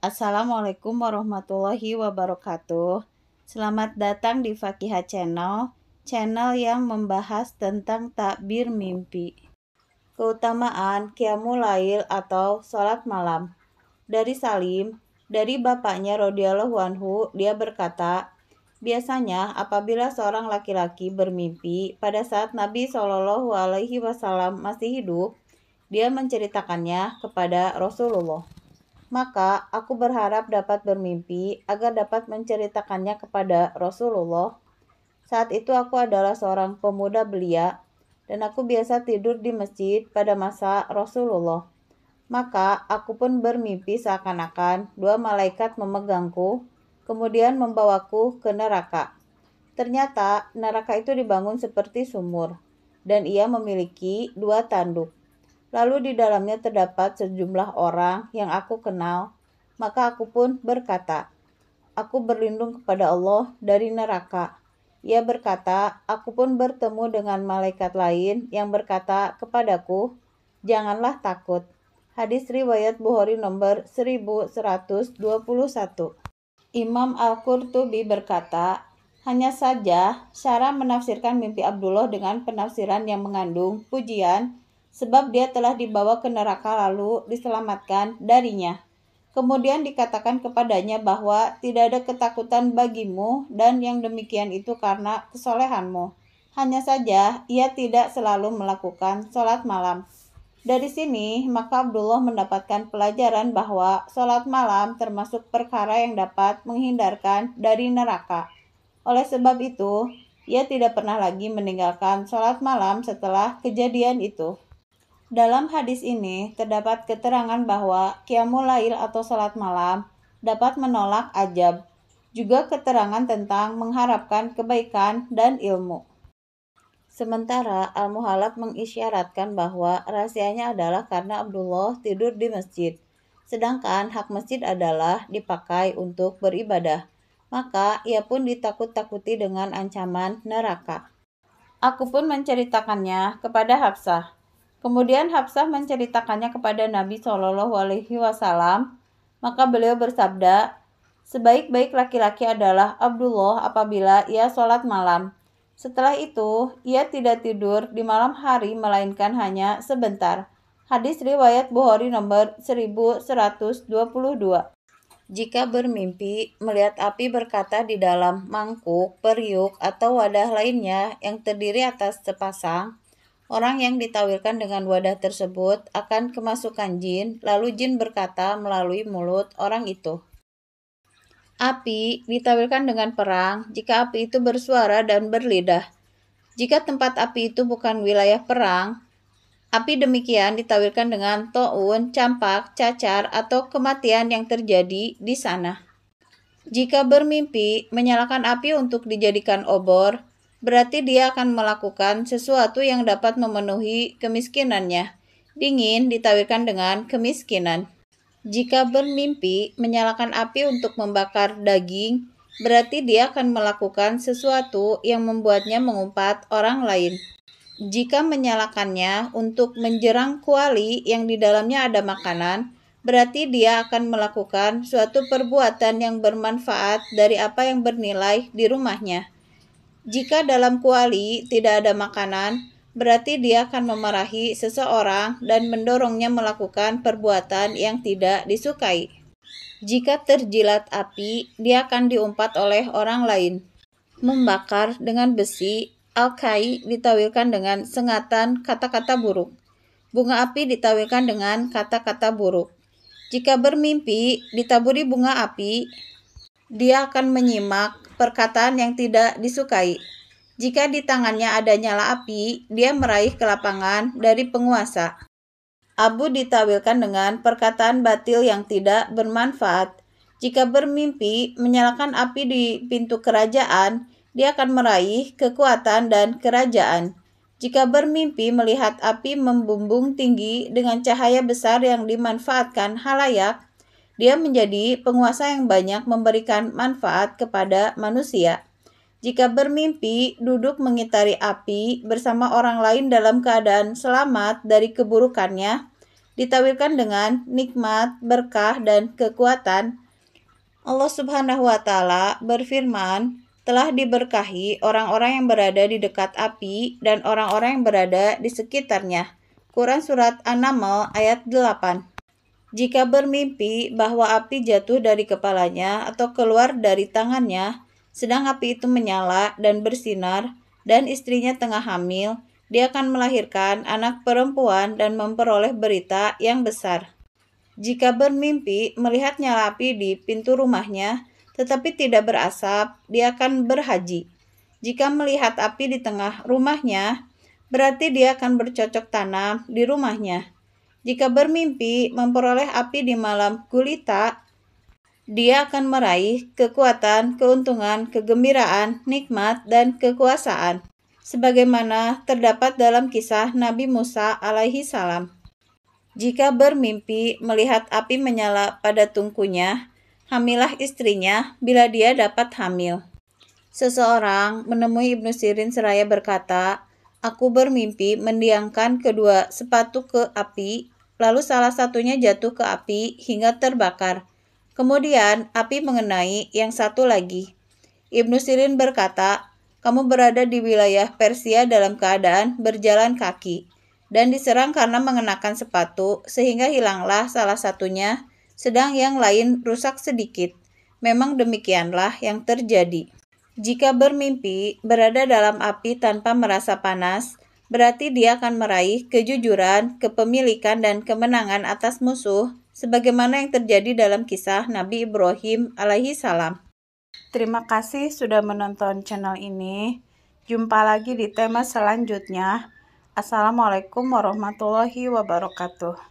Assalamualaikum warahmatullahi wabarakatuh. Selamat datang di Fakihah Channel, channel yang membahas tentang takbir mimpi. Keutamaan Qiyamul Lail atau sholat malam. Dari Salim, dari bapaknya Rodiallahu anhu, dia berkata, Biasanya apabila seorang laki-laki bermimpi pada saat Nabi Sallallahu alaihi wasallam masih hidup, dia menceritakannya kepada Rasulullah. Maka aku berharap dapat bermimpi agar dapat menceritakannya kepada Rasulullah. Saat itu aku adalah seorang pemuda belia dan aku biasa tidur di masjid pada masa Rasulullah. Maka aku pun bermimpi seakan-akan dua malaikat memegangku, kemudian membawaku ke neraka. Ternyata neraka itu dibangun seperti sumur, dan ia memiliki dua tanduk. Lalu di dalamnya terdapat sejumlah orang yang aku kenal, maka aku pun berkata, Aku berlindung kepada Allah dari neraka. Ia berkata, Aku pun bertemu dengan malaikat lain yang berkata kepadaku, Janganlah takut. Hadis riwayat Bukhari nomor 1121. Imam Al-Qurtubi berkata, hanya saja, cara menafsirkan mimpi Abdullah dengan penafsiran yang mengandung pujian sebab dia telah dibawa ke neraka lalu diselamatkan darinya. Kemudian dikatakan kepadanya bahwa tidak ada ketakutan bagimu dan yang demikian itu karena kesolehanmu. Hanya saja ia tidak selalu melakukan sholat malam. Dari sini, maka Abdullah mendapatkan pelajaran bahwa sholat malam termasuk perkara yang dapat menghindarkan dari neraka. Oleh sebab itu, ia tidak pernah lagi meninggalkan sholat malam setelah kejadian itu. Dalam hadis ini terdapat keterangan bahwa lail atau salat malam dapat menolak ajab, juga keterangan tentang mengharapkan kebaikan dan ilmu. Sementara Al-Muhalab mengisyaratkan bahwa rahasianya adalah karena Abdullah tidur di masjid, sedangkan hak masjid adalah dipakai untuk beribadah. Maka ia pun ditakut-takuti dengan ancaman neraka. Aku pun menceritakannya kepada Hafsah. Kemudian Habsah menceritakannya kepada Nabi Shallallahu Alaihi Wasallam, maka beliau bersabda, sebaik-baik laki-laki adalah Abdullah apabila ia sholat malam. Setelah itu, ia tidak tidur di malam hari melainkan hanya sebentar. Hadis riwayat Bukhari nomor 1122. Jika bermimpi melihat api berkata di dalam mangkuk, periuk, atau wadah lainnya yang terdiri atas sepasang, Orang yang ditawirkan dengan wadah tersebut akan kemasukan jin, lalu jin berkata melalui mulut orang itu. Api ditawirkan dengan perang jika api itu bersuara dan berlidah. Jika tempat api itu bukan wilayah perang, api demikian ditawirkan dengan to'un, campak, cacar, atau kematian yang terjadi di sana. Jika bermimpi menyalakan api untuk dijadikan obor, berarti dia akan melakukan sesuatu yang dapat memenuhi kemiskinannya. Dingin ditawirkan dengan kemiskinan. Jika bermimpi menyalakan api untuk membakar daging, berarti dia akan melakukan sesuatu yang membuatnya mengumpat orang lain. Jika menyalakannya untuk menjerang kuali yang di dalamnya ada makanan, berarti dia akan melakukan suatu perbuatan yang bermanfaat dari apa yang bernilai di rumahnya. Jika dalam kuali tidak ada makanan, berarti dia akan memarahi seseorang dan mendorongnya melakukan perbuatan yang tidak disukai. Jika terjilat api, dia akan diumpat oleh orang lain. Membakar dengan besi, alkai ditawilkan dengan sengatan kata-kata buruk. Bunga api ditawilkan dengan kata-kata buruk. Jika bermimpi, ditaburi bunga api, dia akan menyimak perkataan yang tidak disukai. Jika di tangannya ada nyala api, dia meraih ke lapangan dari penguasa. Abu ditawilkan dengan perkataan batil yang tidak bermanfaat. Jika bermimpi menyalakan api di pintu kerajaan, dia akan meraih kekuatan dan kerajaan. Jika bermimpi melihat api membumbung tinggi dengan cahaya besar yang dimanfaatkan halayak, dia menjadi penguasa yang banyak memberikan manfaat kepada manusia. Jika bermimpi duduk mengitari api bersama orang lain dalam keadaan selamat dari keburukannya, ditawirkan dengan nikmat, berkah, dan kekuatan, Allah Subhanahu wa Ta'ala berfirman, "Telah diberkahi orang-orang yang berada di dekat api dan orang-orang yang berada di sekitarnya." Quran Surat An-Naml ayat 8 jika bermimpi bahwa api jatuh dari kepalanya atau keluar dari tangannya, sedang api itu menyala dan bersinar, dan istrinya tengah hamil, dia akan melahirkan anak perempuan dan memperoleh berita yang besar. Jika bermimpi melihat nyala api di pintu rumahnya, tetapi tidak berasap, dia akan berhaji. Jika melihat api di tengah rumahnya, berarti dia akan bercocok tanam di rumahnya. Jika bermimpi memperoleh api di malam gulita, dia akan meraih kekuatan, keuntungan, kegembiraan, nikmat, dan kekuasaan. Sebagaimana terdapat dalam kisah Nabi Musa alaihi salam. Jika bermimpi melihat api menyala pada tungkunya, hamilah istrinya bila dia dapat hamil. Seseorang menemui Ibnu Sirin seraya berkata, aku bermimpi mendiangkan kedua sepatu ke api, lalu salah satunya jatuh ke api hingga terbakar. Kemudian api mengenai yang satu lagi. Ibnu Sirin berkata, "Kamu berada di wilayah Persia dalam keadaan berjalan kaki dan diserang karena mengenakan sepatu sehingga hilanglah salah satunya, sedang yang lain rusak sedikit." Memang demikianlah yang terjadi. Jika bermimpi berada dalam api tanpa merasa panas, berarti dia akan meraih kejujuran, kepemilikan, dan kemenangan atas musuh, sebagaimana yang terjadi dalam kisah Nabi Ibrahim alaihi salam. Terima kasih sudah menonton channel ini. Jumpa lagi di tema selanjutnya. Assalamualaikum warahmatullahi wabarakatuh.